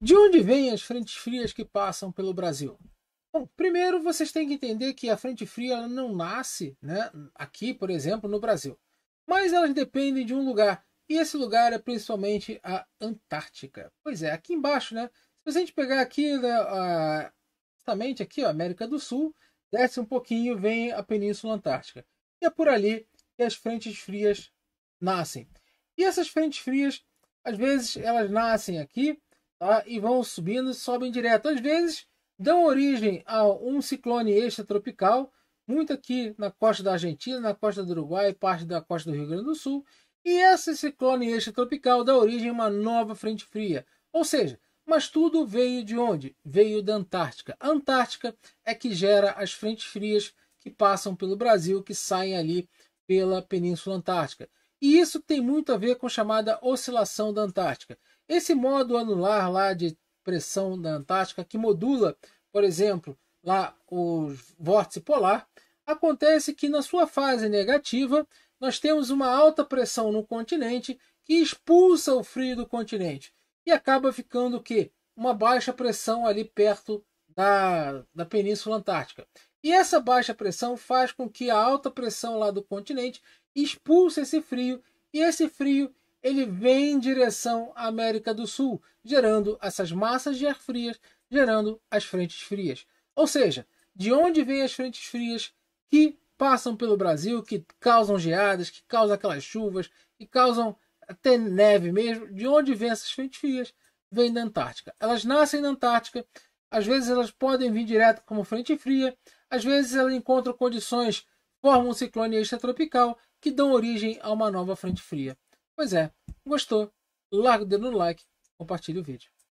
De onde vêm as frentes frias que passam pelo Brasil? Bom, primeiro vocês têm que entender que a frente fria não nasce né, aqui, por exemplo, no Brasil. Mas elas dependem de um lugar, e esse lugar é principalmente a Antártica. Pois é, aqui embaixo, né? Se a gente pegar aqui, né, a, justamente aqui, a América do Sul, desce um pouquinho, vem a Península Antártica. E é por ali que as frentes frias nascem. E essas frentes frias, às vezes, elas nascem aqui, tá? e vão subindo e sobem direto. Às vezes dão origem a um ciclone extratropical, muito aqui na costa da Argentina, na costa do Uruguai, parte da costa do Rio Grande do Sul. E esse ciclone extratropical dá origem a uma nova frente fria. Ou seja, mas tudo veio de onde? Veio da Antártica. A Antártica é que gera as frentes frias que passam pelo Brasil, que saem ali pela Península Antártica. E isso tem muito a ver com a chamada oscilação da Antártica. Esse modo anular lá de pressão da Antártica que modula, por exemplo, lá o vórtice polar, acontece que na sua fase negativa nós temos uma alta pressão no continente que expulsa o frio do continente e acaba ficando que uma baixa pressão ali perto da, da Península Antártica. E essa baixa pressão faz com que a alta pressão lá do continente expulse esse frio e esse frio ele vem em direção à América do Sul, gerando essas massas de ar frias, gerando as frentes frias. Ou seja, de onde vêm as frentes frias que passam pelo Brasil, que causam geadas, que causam aquelas chuvas, que causam até neve mesmo, de onde vêm essas frentes frias? Vêm da Antártica. Elas nascem na Antártica, às vezes elas podem vir direto como frente fria, às vezes elas encontram condições, formam um ciclone extratropical que dão origem a uma nova frente fria. Pois é, gostou? Larga o dedo no like, compartilhe o vídeo.